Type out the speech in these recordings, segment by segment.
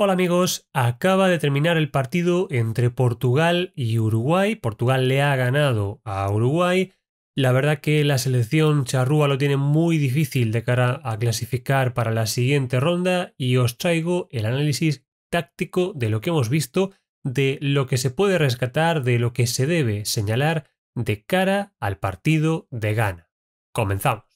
Hola amigos, acaba de terminar el partido entre Portugal y Uruguay. Portugal le ha ganado a Uruguay. La verdad que la selección charrúa lo tiene muy difícil de cara a clasificar para la siguiente ronda y os traigo el análisis táctico de lo que hemos visto, de lo que se puede rescatar, de lo que se debe señalar de cara al partido de gana. Comenzamos.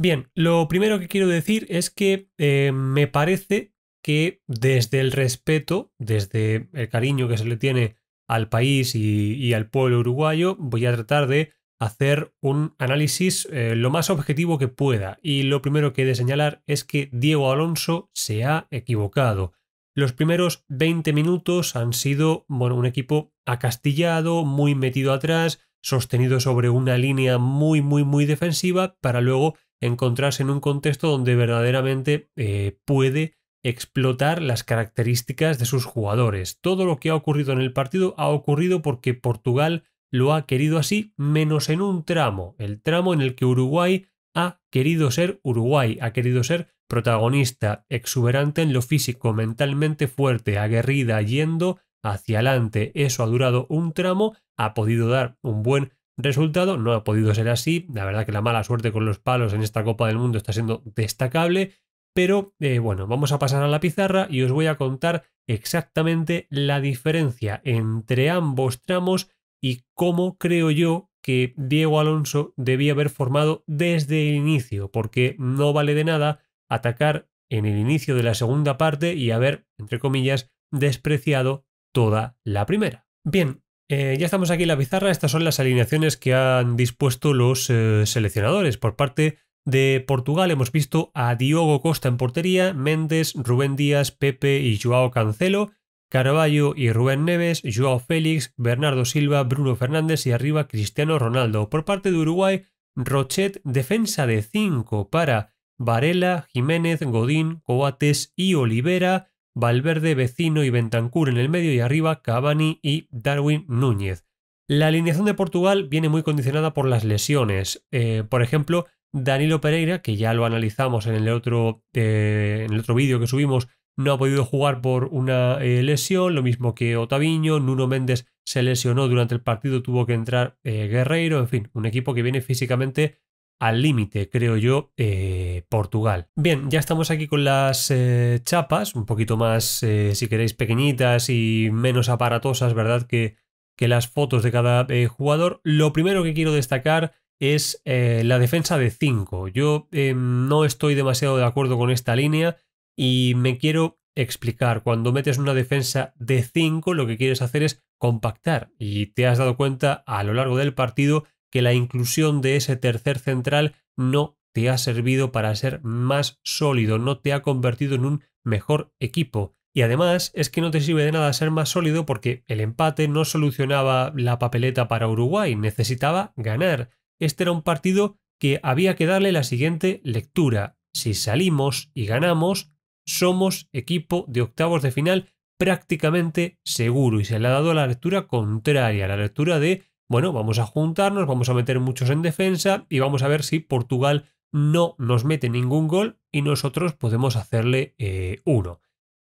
Bien, lo primero que quiero decir es que eh, me parece que desde el respeto, desde el cariño que se le tiene al país y, al pueblo uruguayo, voy a tratar de hacer un análisis eh, lo más objetivo que pueda. Y lo primero que he de señalar es que Diego Alonso se ha equivocado. Los primeros 20 minutos han sido, un equipo acastillado, muy metido atrás, sostenido sobre una línea muy, muy, muy defensiva, para luego encontrarse en un contexto donde verdaderamente eh, puede explotar las características de sus jugadores. Todo lo que ha ocurrido en el partido ha ocurrido porque Portugal lo ha querido así, menos en un tramo, el tramo en el que Uruguay ha querido ser Uruguay, ha querido ser protagonista, exuberante en lo físico, mentalmente fuerte, aguerrida, yendo hacia adelante. Eso ha durado un tramo, ha podido dar un buen Resultado, no ha podido ser así. La verdad que la mala suerte con los palos en esta Copa del Mundo está siendo destacable. Pero eh, bueno, vamos a pasar a la pizarra y os voy a contar exactamente la diferencia entre ambos tramos y cómo creo yo que Diego Alonso debía haber formado desde el inicio, porque no vale de nada atacar en el inicio de la segunda parte y haber, entre comillas, despreciado toda la primera. Bien, eh, ya estamos aquí en la pizarra, estas son las alineaciones que han dispuesto los eh, seleccionadores. Por parte de Portugal hemos visto a Diogo Costa en portería, Méndez, Rubén Díaz, Pepe y Joao Cancelo, Carvalho y Rubén Neves, Joao Félix, Bernardo Silva, Bruno Fernández y arriba Cristiano Ronaldo. Por parte de Uruguay, Rochet, defensa de 5 para Varela, Jiménez, Godín, Coates y Olivera, Valverde, Vecino y Bentancur en el medio y arriba Cavani y Darwin Núñez. La alineación de Portugal viene muy condicionada por las lesiones. Eh, por ejemplo, Danilo Pereira, que ya lo analizamos en el otro, eh, otro vídeo que subimos, no ha podido jugar por una eh, lesión, lo mismo que Otaviño, Nuno Méndez se lesionó durante el partido, tuvo que entrar Guerreiro, en fin, un equipo que viene físicamente al límite, creo yo, eh, Portugal. Bien, ya estamos aquí con las eh, chapas, un poquito más, eh, si queréis, pequeñitas y menos aparatosas, ¿verdad? Que, que las fotos de cada jugador. Lo primero que quiero destacar es la defensa de 5. Yo no estoy demasiado de acuerdo con esta línea y me quiero explicar. Cuando metes una defensa de 5, lo que quieres hacer es compactar. Y te has dado cuenta a lo largo del partido que la inclusión de ese tercer central no te ha servido para ser más sólido, no te ha convertido en un mejor equipo. Y además es que no te sirve de nada ser más sólido porque el empate no solucionaba la papeleta para Uruguay, necesitaba ganar. Este era un partido que había que darle la siguiente lectura. Si salimos y ganamos, somos equipo de octavos de final prácticamente seguro y se le ha dado la lectura contraria, la lectura de bueno, vamos a juntarnos, vamos a meter muchos en defensa y vamos a ver si Portugal no nos mete ningún gol y nosotros podemos hacerle eh, uno.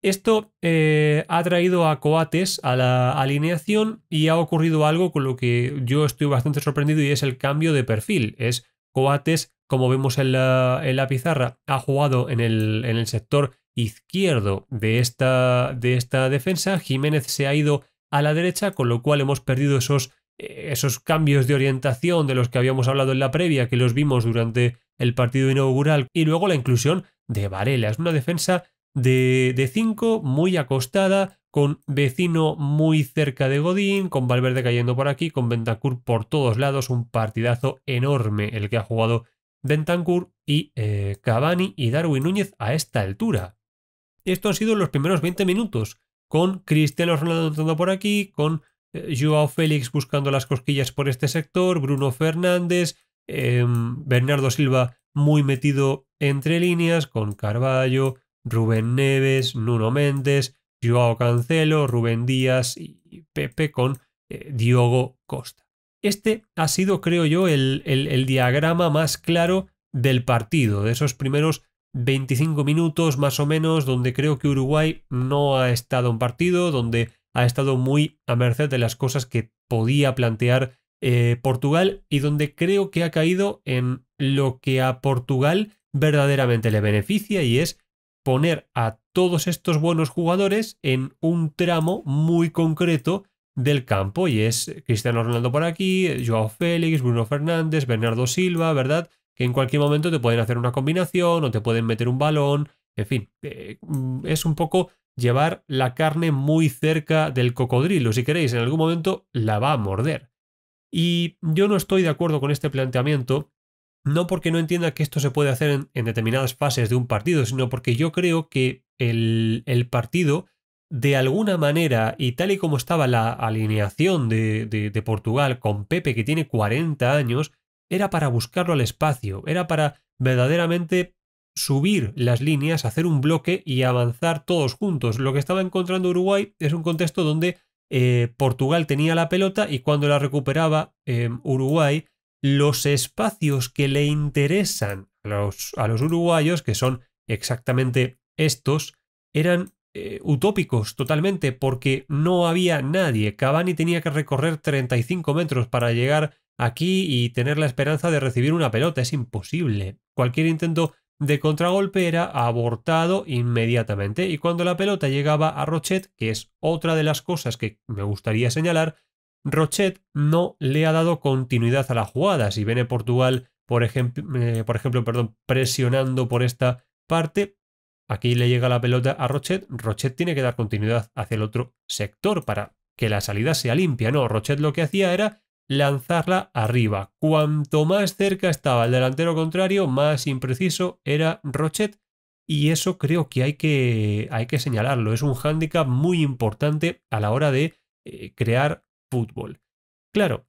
Esto eh, ha traído a Coates a la alineación y ha ocurrido algo con lo que yo estoy bastante sorprendido y es el cambio de perfil. Es Coates, como vemos en la, pizarra, ha jugado en el, sector izquierdo de esta, de esta defensa. Jiménez se ha ido a la derecha, con lo cual hemos perdido esos eh, esos cambios de orientación de los que habíamos hablado en la previa, que los vimos durante el partido inaugural, y luego la inclusión de Varela. Es una defensa de 5, muy acostada, con vecino muy cerca de Godín, con Valverde cayendo por aquí, con Bentancur por todos lados, un partidazo enorme el que ha jugado Bentancur y eh, Cavani y Darwin Núñez a esta altura. Esto han sido los primeros 20 minutos, con Cristiano Ronaldo entrando por aquí, con eh, Joao Félix buscando las cosquillas por este sector, Bruno Fernández, em, Bernardo Silva muy metido entre líneas con Carballo, Rubén Neves, Nuno Méndez, Joao Cancelo, Rubén Díaz y Pepe con eh, Diogo Costa. Este ha sido, creo yo, el, el, el diagrama más claro del partido, de esos primeros 25 minutos más o menos, donde creo que Uruguay no ha estado en partido, donde ha estado muy a merced de las cosas que podía plantear eh, Portugal y donde creo que ha caído en lo que a Portugal verdaderamente le beneficia y es poner a todos estos buenos jugadores en un tramo muy concreto del campo y es Cristiano Ronaldo por aquí, Joao Félix, Bruno Fernández, Bernardo Silva, ¿verdad? Que en cualquier momento te pueden hacer una combinación o te pueden meter un balón, en fin, eh, mm, es un poco llevar la carne muy cerca del cocodrilo. Si queréis, en algún momento la va a morder. Y yo no estoy de acuerdo con este planteamiento, no porque no entienda que esto se puede hacer en, determinadas fases de un partido, sino porque yo creo que el, partido, de alguna manera, y tal y como estaba la alineación de, de Portugal con Pepe, que tiene 40 años, era para buscarlo al espacio, era para verdaderamente subir las líneas, hacer un bloque y avanzar todos juntos. Lo que estaba encontrando Uruguay es un contexto donde eh, Portugal tenía la pelota y cuando la recuperaba eh, Uruguay, los espacios que le interesan a los, uruguayos, que son exactamente estos, eran eh, utópicos totalmente porque no había nadie. Cavani tenía que recorrer 35 metros para llegar aquí y tener la esperanza de recibir una pelota. Es imposible. Cualquier intento de contragolpe era abortado inmediatamente y cuando la pelota llegaba a Rochet, que es otra de las cosas que me gustaría señalar, Rochet no le ha dado continuidad a la jugada. Si viene Portugal, por, ejemplo, eh, por ejemplo perdón, presionando por esta parte, aquí le llega la pelota a Rochet, Rochet tiene que dar continuidad hacia el otro sector para que la salida sea limpia. No, Rochet lo que hacía era lanzarla arriba. Cuanto más cerca estaba el delantero contrario, más impreciso era Rochet y eso creo que hay que, hay que señalarlo. Es un hándicap muy importante a la hora de eh, crear fútbol. Claro,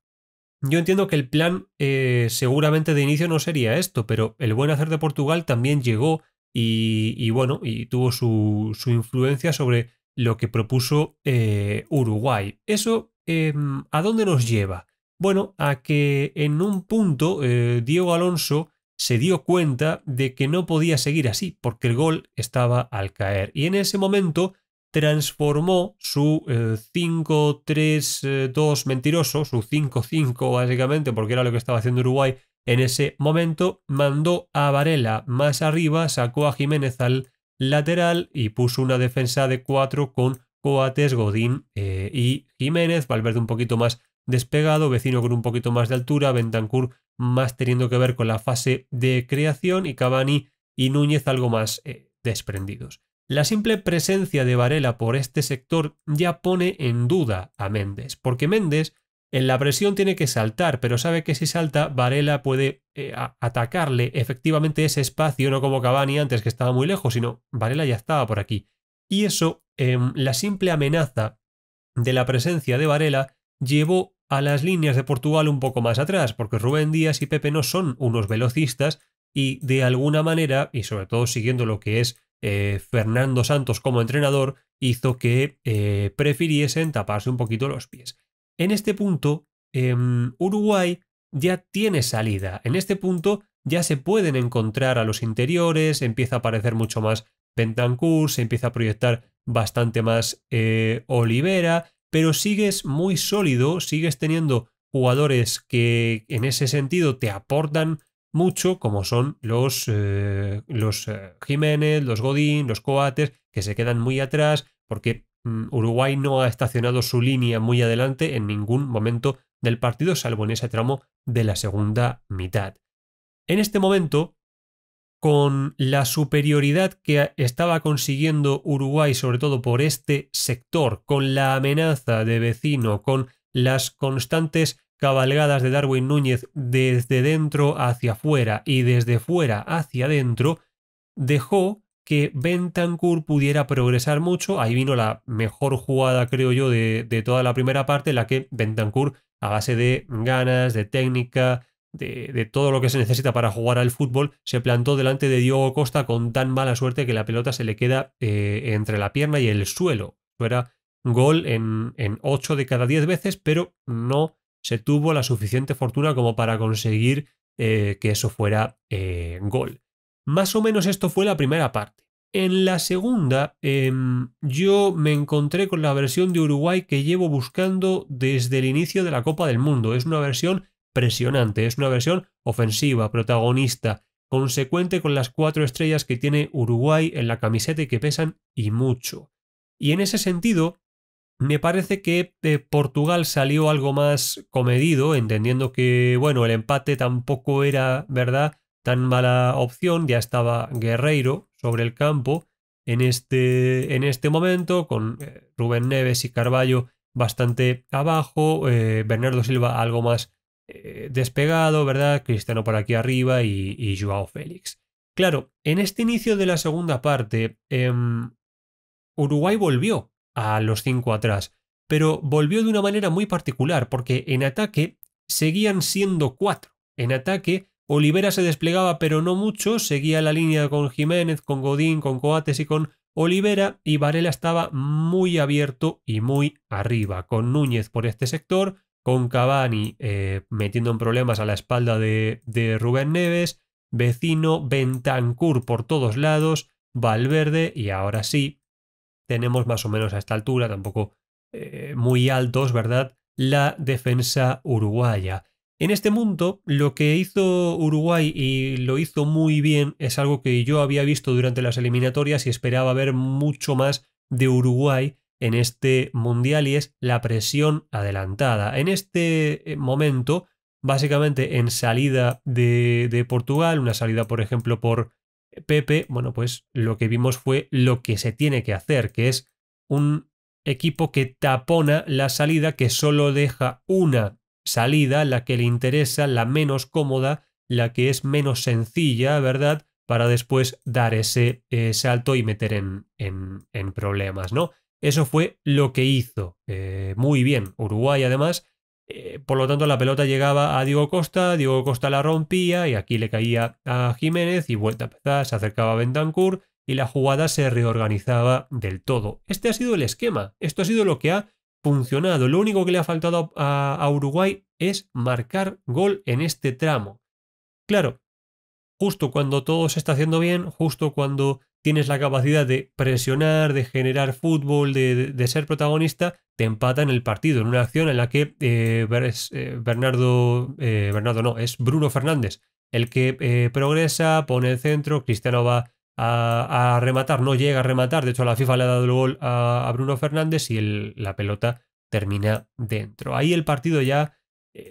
yo entiendo que el plan eh, seguramente de inicio no sería esto, pero el buen hacer de Portugal también llegó y, bueno, y tuvo su, influencia sobre lo que propuso eh, Uruguay. Eso, em, ¿a dónde nos lleva? Bueno, a que en un punto eh, Diego Alonso se dio cuenta de que no podía seguir así, porque el gol estaba al caer. Y en ese momento transformó su 5-3-2 eh, mentiroso, su 5-5 básicamente, porque era lo que estaba haciendo Uruguay en ese momento, mandó a Varela más arriba, sacó a Jiménez al lateral y puso una defensa de 4 con Coates, Godín eh, y Jiménez, Valverde un poquito más despegado, Vecino con un poquito más de altura, Bentancur más teniendo que ver con la fase de creación y Cabani y Núñez algo más eh, desprendidos. La simple presencia de Varela por este sector ya pone en duda a Méndez, porque Méndez en la presión tiene que saltar, pero sabe que si salta Varela puede eh, atacarle efectivamente ese espacio, no como Cabani antes que estaba muy lejos, sino Varela ya estaba por aquí. Y eso, em, la simple amenaza de la presencia de Varela llevó a las líneas de Portugal un poco más atrás, porque Rubén Díaz y Pepe no son unos velocistas y de alguna manera, y sobre todo siguiendo lo que es eh, Fernando Santos como entrenador, hizo que eh, prefiriesen taparse un poquito los pies. En este punto, em, Uruguay ya tiene salida. En este punto ya se pueden encontrar a los interiores, empieza a aparecer mucho más Pentancur, se empieza a proyectar bastante más eh, Olivera, pero sigues muy sólido, sigues teniendo jugadores que en ese sentido te aportan mucho, como son los, eh, los eh, Jiménez, los Godín, los Coates, que se quedan muy atrás, porque mm, Uruguay no ha estacionado su línea muy adelante en ningún momento del partido, salvo en ese tramo de la segunda mitad. En este momento, con la superioridad que estaba consiguiendo Uruguay, sobre todo por este sector, con la amenaza de vecino, con las constantes cabalgadas de Darwin Núñez desde dentro hacia afuera y desde fuera hacia adentro, dejó que Bentancur pudiera progresar mucho. Ahí vino la mejor jugada, creo yo, de, toda la primera parte, la que Bentancur, a base de ganas, de técnica, de, todo lo que se necesita para jugar al fútbol, se plantó delante de Diogo Costa con tan mala suerte que la pelota se le queda eh, entre la pierna y el suelo. Fuera gol en, en 8 de cada 10 veces, pero no se tuvo la suficiente fortuna como para conseguir eh, que eso fuera eh, gol. Más o menos esto fue la primera parte. En la segunda, em, yo me encontré con la versión de Uruguay que llevo buscando desde el inicio de la Copa del Mundo. Es una versión es una versión ofensiva, protagonista, consecuente con las cuatro estrellas que tiene Uruguay en la camiseta y que pesan y mucho. Y en ese sentido, me parece que Portugal salió algo más comedido, entendiendo que, bueno, el empate tampoco era, ¿verdad?, tan mala opción, ya estaba Guerreiro sobre el campo en este, en este momento, con eh, Rubén Neves y Carballo bastante abajo, eh, Bernardo Silva algo más despegado, ¿verdad? Cristiano por aquí arriba y, Joao Félix. Claro, en este inicio de la segunda parte, em, Uruguay volvió a los cinco atrás, pero volvió de una manera muy particular, porque en ataque seguían siendo cuatro. En ataque, Olivera se desplegaba, pero no mucho, seguía la línea con Jiménez, con Godín, con Coates y con Olivera, y Varela estaba muy abierto y muy arriba, con Núñez por este sector, con Cavani eh, metiendo en problemas a la espalda de, de Rubén Neves, Vecino, Bentancur por todos lados, Valverde y ahora sí, tenemos más o menos a esta altura, tampoco eh, muy altos, ¿verdad? La defensa uruguaya. En este mundo, lo que hizo Uruguay y lo hizo muy bien es algo que yo había visto durante las eliminatorias y esperaba ver mucho más de Uruguay en este mundial y es la presión adelantada. En este eh, momento, básicamente en salida de, Portugal, una salida por ejemplo por Pepe, bueno, pues lo que vimos fue lo que se tiene que hacer, que es un equipo que tapona la salida, que solo deja una salida, la que le interesa, la menos cómoda, la que es menos sencilla, ¿verdad? Para después dar ese eh, salto y meter en, en problemas, ¿no? Eso fue lo que hizo. Eh, muy bien. Uruguay, además. Eh, por lo tanto, la pelota llegaba a Diego Costa, Diego Costa la rompía y aquí le caía a Jiménez y vuelta a empezar, se acercaba a Bentancur y la jugada se reorganizaba del todo. Este ha sido el esquema, esto ha sido lo que ha funcionado. Lo único que le ha faltado a Uruguay es marcar gol en este tramo. Claro, justo cuando todo se está haciendo bien, justo cuando tienes la capacidad de presionar, de generar fútbol, de, ser protagonista, te en el partido en una acción en la que eh, es, eh, Bernardo, eh, Bernardo no, es Bruno Fernández el que progresa, pone el centro, Cristiano va a, rematar, no llega a rematar, de hecho la FIFA le ha dado el gol a, Bruno Fernández y la pelota termina dentro. Ahí el partido ya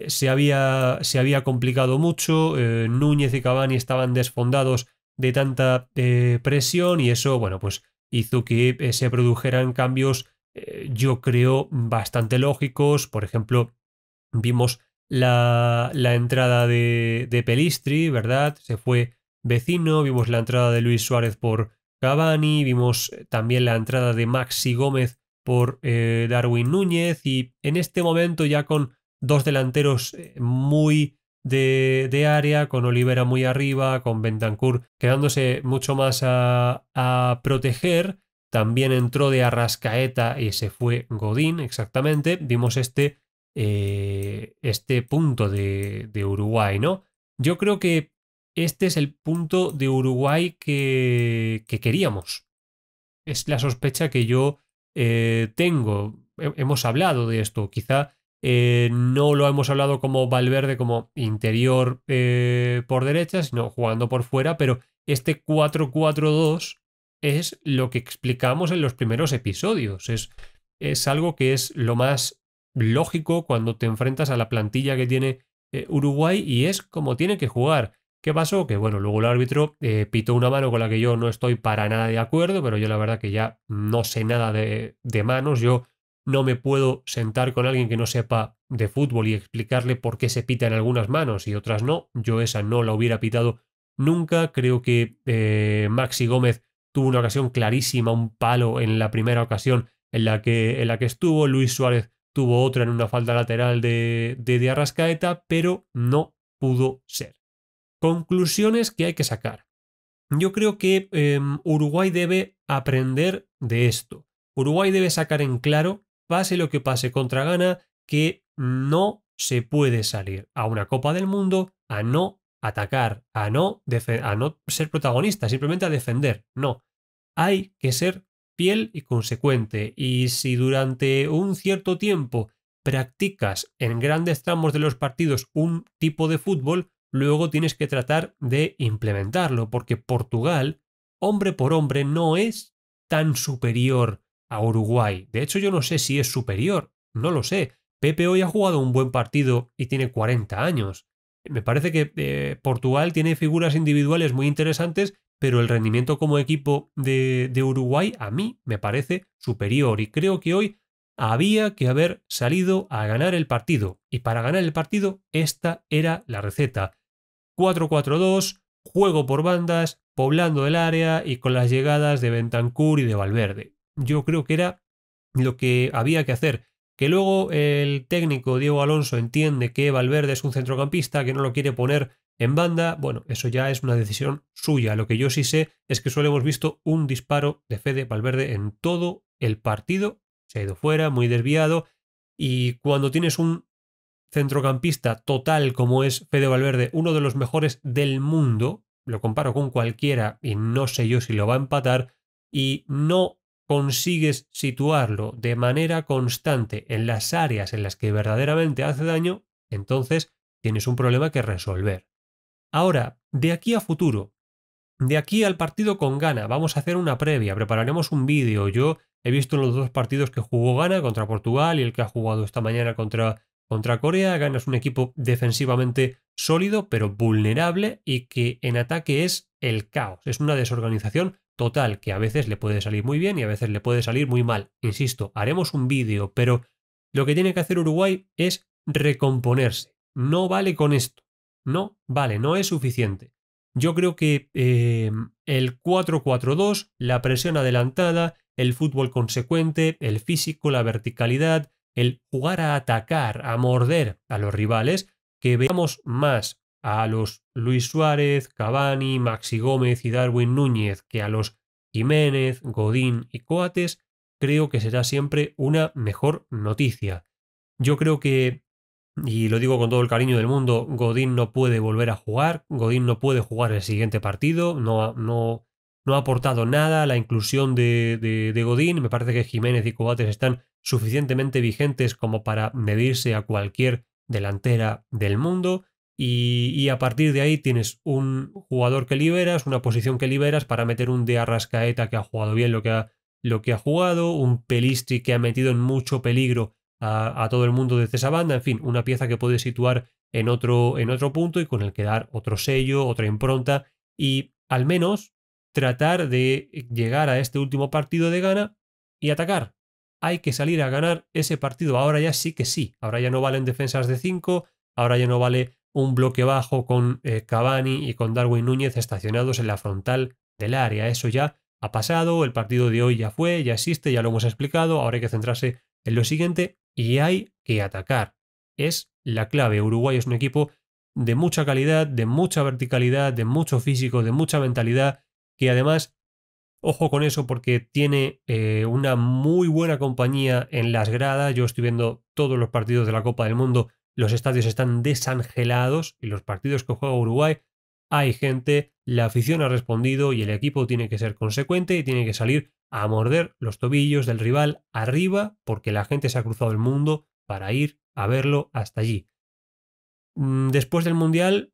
se había, se había complicado mucho, Núñez y Cavani estaban desfondados de tanta eh, presión y eso, bueno, pues hizo que eh, se produjeran cambios, eh, yo creo, bastante lógicos. Por ejemplo, vimos la, entrada de, de, Pelistri, ¿verdad? Se fue vecino, vimos la entrada de Luis Suárez por Cavani, vimos también la entrada de Maxi Gómez por Darwin Núñez y en este momento ya con dos delanteros muy de, área, con Olivera muy arriba, con Bentancur quedándose mucho más a, proteger. También entró de Arrascaeta y se fue Godín, exactamente. Vimos este, eh, este punto de, de, Uruguay, ¿no? Yo creo que este es el punto de Uruguay que, que queríamos. Es la sospecha que yo eh, tengo. Hemos hablado de esto. Quizá eh, no lo hemos hablado como Valverde, como interior eh, por derecha, sino jugando por fuera, pero este 4-4-2 es lo que explicamos en los primeros episodios. Es, es algo que es lo más lógico cuando te enfrentas a la plantilla que tiene eh, Uruguay y es como tiene que jugar. ¿Qué pasó? Que bueno, luego el árbitro pitó una mano con la que yo no estoy para nada de acuerdo, pero yo la verdad que ya no sé nada de, de manos. Yo no me puedo sentar con alguien que no sepa de fútbol y explicarle por qué se pita en algunas manos y otras no. Yo esa no la hubiera pitado nunca. Creo que eh, Maxi Gómez tuvo una ocasión clarísima, un palo en la primera ocasión en la que, en la que estuvo. Luis Suárez tuvo otra en una falta lateral de, de, Arrascaeta, pero no pudo ser. Conclusiones que hay que sacar. Yo creo que em, Uruguay debe aprender de esto. Uruguay debe sacar en claro pase lo que pase contra Ghana, que no se puede salir a una Copa del Mundo a no atacar, a no, a no ser protagonista, simplemente a defender. No, hay que ser fiel y consecuente. Y si durante un cierto tiempo practicas en grandes tramos de los partidos un tipo de fútbol, luego tienes que tratar de implementarlo, porque Portugal, hombre por hombre, no es tan superior a Uruguay. De hecho, yo no sé si es superior, no lo sé. Pepe hoy ha jugado un buen partido y tiene 40 años. Me parece que eh, Portugal tiene figuras individuales muy interesantes, pero el rendimiento como equipo de, de Uruguay a mí me parece superior y creo que hoy había que haber salido a ganar el partido. Y para ganar el partido, esta era la receta. 4-4-2, juego por bandas, poblando el área y con las llegadas de Bentancur y de Valverde yo creo que era lo que había que hacer. Que luego el técnico Diego Alonso entiende que Valverde es un centrocampista, que no lo quiere poner en banda, bueno, eso ya es una decisión suya. Lo que yo sí sé es que solo hemos visto un disparo de Fede Valverde en todo el partido. Se ha ido fuera, muy desviado. Y cuando tienes un centrocampista total como es Fede Valverde, uno de los mejores del mundo, lo comparo con cualquiera y no sé yo si lo va a empatar, y no consigues situarlo de manera constante en las áreas en las que verdaderamente hace daño, entonces tienes un problema que resolver. Ahora, de aquí a futuro, de aquí al partido con Ghana, vamos a hacer una previa, prepararemos un vídeo. Yo he visto los dos partidos que jugó Ghana contra Portugal y el que ha jugado esta mañana contra, contra Corea. Ghana es un equipo defensivamente sólido, pero vulnerable y que en ataque es el caos. Es una desorganización Total, que a veces le puede salir muy bien y a veces le puede salir muy mal. Insisto, haremos un vídeo, pero lo que tiene que hacer Uruguay es recomponerse. No vale con esto. No vale, no es suficiente. Yo creo que em, el 4-4-2, la presión adelantada, el fútbol consecuente, el físico, la verticalidad, el jugar a atacar, a morder a los rivales, que veamos más a los Luis Suárez, Cavani, Maxi Gómez y Darwin Núñez que a los Jiménez, Godín y Coates, creo que será siempre una mejor noticia. Yo creo que, y lo digo con todo el cariño del mundo, Godín no puede volver a jugar, Godín no puede jugar el siguiente partido, no, ha aportado nada la inclusión de, de, de Godín, me parece que Jiménez y Coates están suficientemente vigentes como para medirse a cualquier delantera del mundo y, a partir de ahí tienes un jugador que liberas, una posición que liberas para meter un de Arrascaeta que ha jugado bien lo que ha, lo que ha jugado, un Pelistri que ha metido en mucho peligro a, todo el mundo desde esa banda, en fin, una pieza que puedes situar en otro, en otro punto y con el que dar otro sello, otra impronta y al menos tratar de llegar a este último partido de gana y atacar. Hay que salir a ganar ese partido. Ahora ya sí que sí. Ahora ya no valen defensas de 5, ahora ya no vale un bloque bajo con eh, Cavani y con Darwin Núñez estacionados en la frontal del área. Eso ya ha pasado, el partido de hoy ya fue, ya existe, ya lo hemos explicado, ahora hay que centrarse en lo siguiente y hay que atacar. Es la clave. Uruguay es un equipo de mucha calidad, de mucha verticalidad, de mucho físico, de mucha mentalidad, que además, ojo con eso porque tiene eh, una muy buena compañía en las gradas. Yo estoy viendo todos los partidos de la Copa del Mundo los estadios están desangelados y los partidos que juega Uruguay hay gente, la afición ha respondido y el equipo tiene que ser consecuente y tiene que salir a morder los tobillos del rival arriba porque la gente se ha cruzado el mundo para ir a verlo hasta allí. Mm, después del Mundial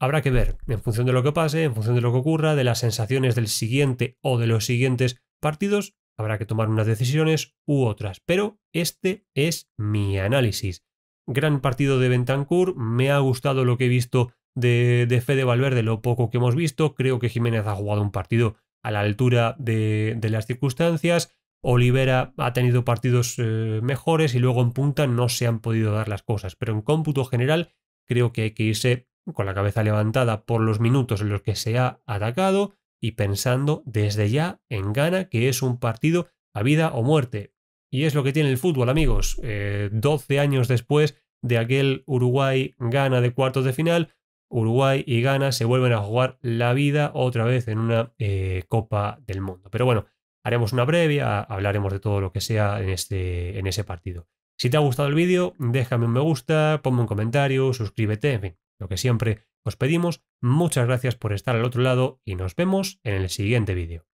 habrá que ver, en función de lo que pase, en función de lo que ocurra, de las sensaciones del siguiente o de los siguientes partidos, habrá que tomar unas decisiones u otras. Pero este es mi análisis gran partido de Bentancur, me ha gustado lo que he visto de, de Fede Valverde, lo poco que hemos visto, creo que Jiménez ha jugado un partido a la altura de, las circunstancias, Olivera ha tenido partidos eh, mejores y luego en punta no se han podido dar las cosas, pero en cómputo general creo que hay que irse con la cabeza levantada por los minutos en los que se ha atacado y pensando desde ya en Gana que es un partido a vida o muerte. Y es lo que tiene el fútbol, amigos. 12 eh, años después de aquel Uruguay-Gana de cuartos de final, Uruguay y Ghana se vuelven a jugar la vida otra vez en una eh, Copa del Mundo. Pero bueno, haremos una breve, hablaremos de todo lo que sea en, este, en ese partido. Si te ha gustado el vídeo, déjame un me gusta, ponme un comentario, suscríbete, en fin, lo que siempre os pedimos. Muchas gracias por estar al otro lado y nos vemos en el siguiente vídeo.